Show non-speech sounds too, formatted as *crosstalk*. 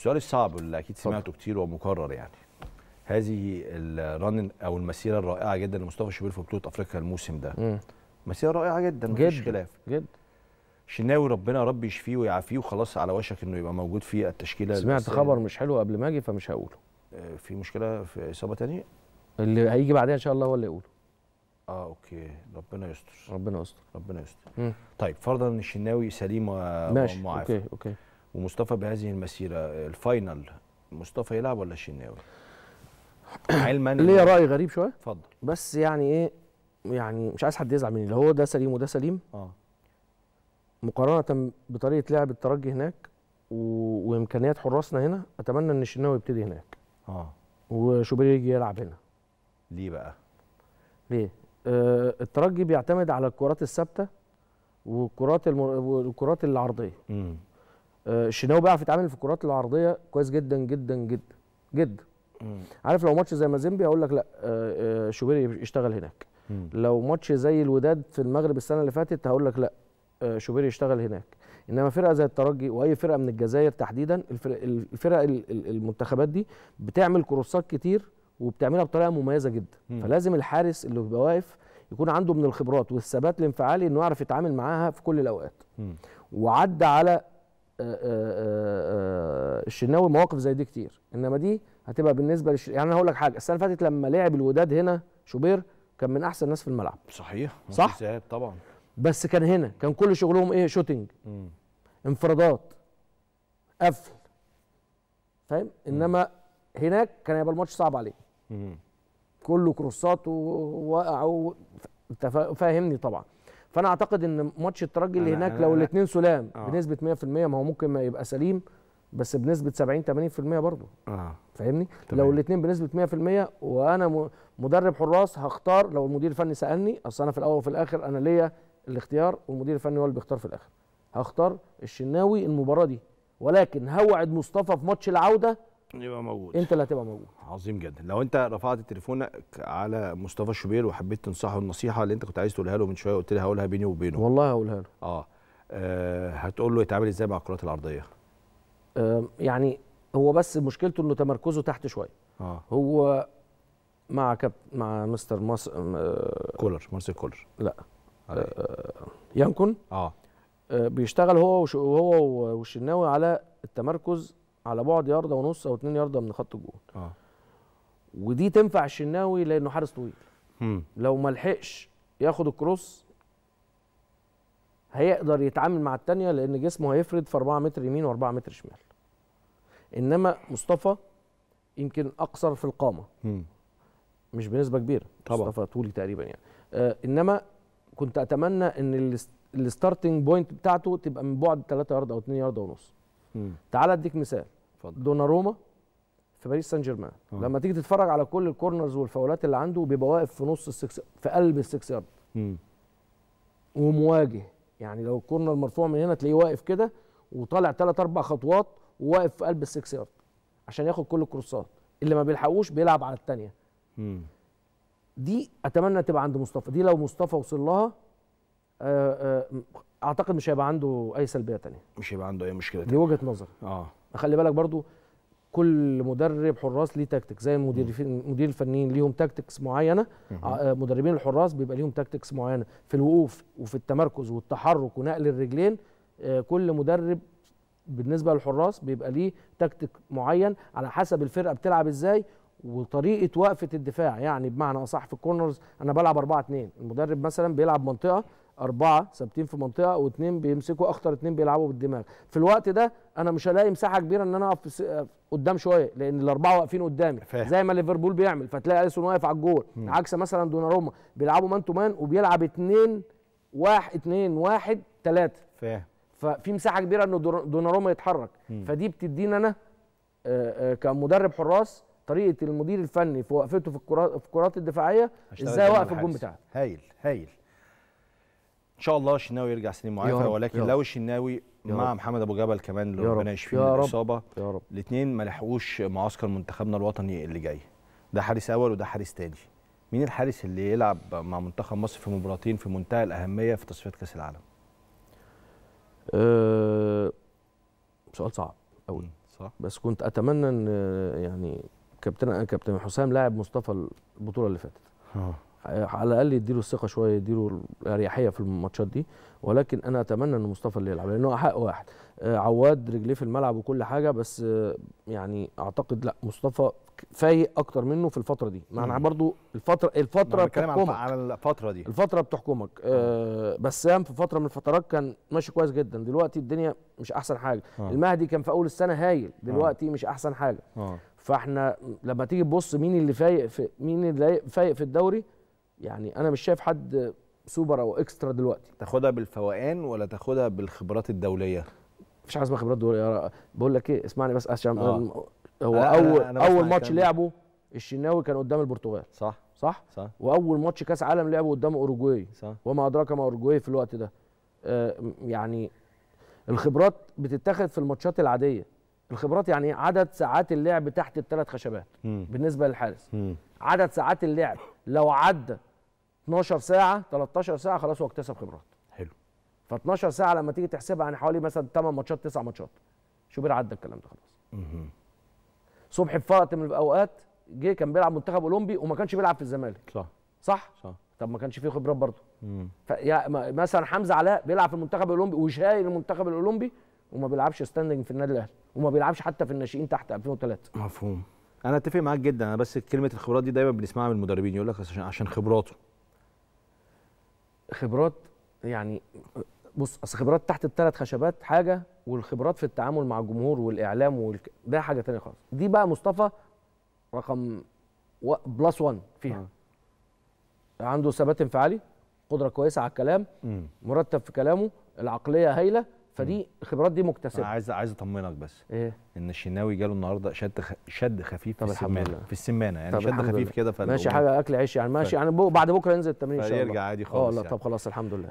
السؤال الصعب اللي اكيد سمعته كتير ومكرر يعني هذه الرن او المسيره الرائعه جدا لمصطفى شوبير في بطوله افريقيا الموسم ده مم. مسيره رائعه جدا مفيش خلاف جدا شناوي ربنا يا رب يشفيه ويعافيه وخلاص على وشك انه يبقى موجود في التشكيله سمعت خبر مش حلو قبل ما اجي فمش هقوله آه، في مشكله في اصابه ثانيه اللي هيجي بعدها ان شاء الله هو اللي يقوله اه اوكي ربنا يستر ربنا يستر ربنا يستر طيب فرضا ان الشناوي سليم ومعافى ماشي اوكي اوكي ومصطفى بهذه المسيره الفاينل مصطفى يلعب ولا الشناوي؟ *coughs* علما ليا راي غريب شويه اتفضل بس يعني ايه يعني مش عايز حد يزعل مني اللي هو ده سليم وده سليم اه مقارنه بطريقه لعب الترجي هناك و... وامكانيات حراسنا هنا اتمنى ان الشناوي يبتدي هناك اه وشوبير يجي يلعب هنا ليه بقى؟ ليه؟ آه الترجي بيعتمد على الكرات الثابته والكرات الم... والكرات العرضيه امم الشناوي آه، بيعرف يتعامل في الكرات العرضيه كويس جدا جدا جدا جدا عارف لو ماتش زي مازيمبي هقول لك لا آه، آه، شوبيري يشتغل هناك مم. لو ماتش زي الوداد في المغرب السنه اللي فاتت هقول لك لا شوبيري يشتغل هناك انما فرقه زي الترجي واي فرقه من الجزائر تحديدا الفرق المنتخبات دي بتعمل كروسات كتير وبتعملها بطريقه مميزه جدا مم. فلازم الحارس اللي بيبقى واقف يكون عنده من الخبرات والثبات الانفعالي انه يعرف يتعامل معاها في كل الاوقات مم. وعدى على آه، آه، آه، الشناوي مواقف زي دي كتير انما دي هتبقى بالنسبه للش... يعني انا هقول لك حاجه السنه اللي فاتت لما لعب الوداد هنا شوبير كان من احسن الناس في الملعب صحيح صح طبعا بس كان هنا كان كل شغلهم ايه شوتنج مم. انفرادات قفل فاهم انما هناك كان هيبقى الماتش صعب عليه مم. كله كروسات ووقع و... انت فاهمني طبعا فانا اعتقد ان ماتش الترجي اللي هناك لو الاثنين سلام آه. بنسبه 100% ما هو ممكن ما يبقى سليم بس بنسبه 70 80% برضه اه فاهمني طبعا. لو الاثنين بنسبه 100% وانا مدرب حراس هختار لو المدير الفني سالني اصل انا في الاول وفي الاخر انا ليا الاختيار والمدير الفني هو اللي بيختار في الاخر هختار الشناوي المباراه دي ولكن هوعد مصطفى في ماتش العوده يبقى موجود انت اللي هتبقى موجود عظيم جدا لو انت رفعت تليفونك على مصطفى شوبير وحبيت تنصحه النصيحه اللي انت كنت عايز تقولها له من شويه قلت لي هقولها بيني وبينه والله هقولها له اه, آه هتقول له يتعامل ازاي مع الكرات العرضيه آه يعني هو بس مشكلته انه تمركزه تحت شويه آه. هو مع كاب مع مستر ماس آه كولر مارسيل كولر لا آه يانكون اه, آه، بيشتغل هو وهو والشناوي على التمركز على بعد يارده ونص او اتنين يارده من خط الجول اه ودي تنفع الشناوي لانه حارس طويل مم. لو ما لحقش ياخد الكروس هيقدر يتعامل مع الثانيه لان جسمه هيفرد في 4 متر يمين و4 متر شمال انما مصطفى يمكن اقصر في القامه مم. مش بنسبه كبيره طبعا مصطفى طولي تقريبا يعني آه انما كنت اتمنى ان الستارتنج بوينت بتاعته تبقى من بعد 3 يارده او 2 يارده ونص تعال اديك مثال اتفضل دوناروما في باريس سان جيرمان آه. لما تيجي تتفرج على كل الكورنرز والفاولات اللي عنده بيبقى واقف في نص السكس في قلب السكس يارد ومواجه يعني لو الكورنر مرفوع من هنا تلاقيه واقف كده وطالع ثلاث اربع خطوات وواقف في قلب السكس يارد عشان ياخد كل الكروسات اللي ما بيلحقوش بيلعب على الثانيه دي اتمنى تبقى عند مصطفى دي لو مصطفى وصل لها آه، آه، اعتقد مش هيبقى عنده اي سلبيه ثانيه مش هيبقى عنده اي مشكله تانية. دي وجهه نظر اه خلي بالك برضو كل مدرب حراس ليه تاكتيك زي المديرين المدير الفنيين ليهم تاكتيكس معينه آه، مدربين الحراس بيبقى ليهم تاكتيكس معينه في الوقوف وفي التمركز والتحرك ونقل الرجلين كل مدرب بالنسبه للحراس بيبقى ليه تاكتيك معين على حسب الفرقه بتلعب ازاي وطريقه وقفه الدفاع يعني بمعنى اصح في الكورنرز انا بلعب 4 2 المدرب مثلا بيلعب منطقه اربعه ثابتين في منطقه واثنين بيمسكوا اخطر اثنين بيلعبوا بالدماغ في الوقت ده انا مش هلاقي مساحه كبيره ان انا اقف قدام شويه لان الاربعه واقفين قدامي فهم. زي ما ليفربول بيعمل فتلاقي اليسون واقف على الجول عكس مثلا دوناروما بيلعبوا مان تو مان وبيلعب اثنين واحد اثنين واحد ثلاثه فاهم ففي مساحه كبيره ان دوناروما يتحرك م. فدي بتديني انا آه، آه، كمدرب حراس طريقه المدير الفني في وقفته في الكرات الدفاعيه ازاي اوقف الجون بتاعه هايل هايل ان شاء الله الشناوي يرجع سليم معافى ولكن لو الشناوي مع محمد ابو جبل كمان اللي ربنا يشفيه من الاصابه الاثنين ما لحقوش معسكر منتخبنا الوطني اللي جاي ده حارس اول وده حارس ثاني مين الحارس اللي يلعب مع منتخب مصر في مباراتين في منتهى الاهميه في تصفيات كاس العالم أه سؤال صعب قوي صح بس كنت اتمنى ان يعني كابتن كابتن حسام لاعب مصطفى البطوله اللي فاتت آه. على الاقل يديله الثقه شويه يديله الاريحيه في الماتشات دي ولكن انا اتمنى ان مصطفى اللي يلعب لانه حق واحد آه، عواد رجليه في الملعب وكل حاجه بس آه، يعني اعتقد لا مصطفى فايق اكتر منه في الفتره دي معنى برضو الفتره الفتره بتحكمك على الفتره دي الفتره بتحكمك آه بسام في فتره من الفترات كان ماشي كويس جدا دلوقتي الدنيا مش احسن حاجه آه. المهدي كان في اول السنه هايل آه. دلوقتي آه. مش احسن حاجه آه. فاحنا لما تيجي تبص مين اللي فايق في مين اللي فايق في الدوري يعني انا مش شايف حد سوبر او اكسترا دلوقتي تاخدها بالفوقان ولا تاخدها بالخبرات الدوليه مفيش حاجه اسمها خبرات دوليه بقول لك ايه اسمعني بس عشان آه. هو أنا اول أنا اول ماتش لعبه الشناوي كان قدام البرتغال صح صح صح واول ماتش كاس عالم لعبه قدام اوروجواي صح وما ادراك ما اوروجواي في الوقت ده آه يعني الخبرات بتتاخد في الماتشات العاديه الخبرات يعني إيه؟ عدد ساعات اللعب تحت الثلاث خشبات م. بالنسبه للحارس عدد ساعات اللعب لو عدى 12 ساعه 13 ساعه خلاص هو اكتسب خبرات حلو ف 12 ساعه لما تيجي تحسبها يعني حوالي مثلا 8 ماتشات 9 ماتشات شوبير عدى الكلام ده خلاص صبحي في وقت من الاوقات جه كان بيلعب منتخب اولمبي وما كانش بيلعب في الزمالك صح صح صح طب ما كانش فيه خبرات برضه مثلا حمزه علاء بيلعب في المنتخب الاولمبي وشايل المنتخب الاولمبي وما بيلعبش ستاندنج في النادي الاهلي وما بيلعبش حتى في الناشئين تحت 2003 مفهوم انا اتفق معاك جدا انا بس كلمه الخبرات دي دايما بنسمعها من المدربين يقول لك عشان خبراته خبرات يعني بص اصل خبرات تحت الثلاث خشبات حاجه والخبرات في التعامل مع الجمهور والاعلام والك... ده حاجه ثانيه خالص دي بقى مصطفى رقم و... بلس 1 فيها آه. عنده ثبات انفعالي قدره كويسه على الكلام مم. مرتب في كلامه العقليه هايله فدي الخبرات دي مكتسبه عايز عايز اطمنك بس ايه ان الشناوي جاله النهارده شد خ... شد خفيف في السمانه في السمانه يعني شد خفيف كده ماشي حاجه اكل عيش يعني ماشي ف... يعني بعد بكره ينزل التمرين ان شاء الله يرجع عادي آه، خالص اه يعني. لا طب خلاص الحمد لله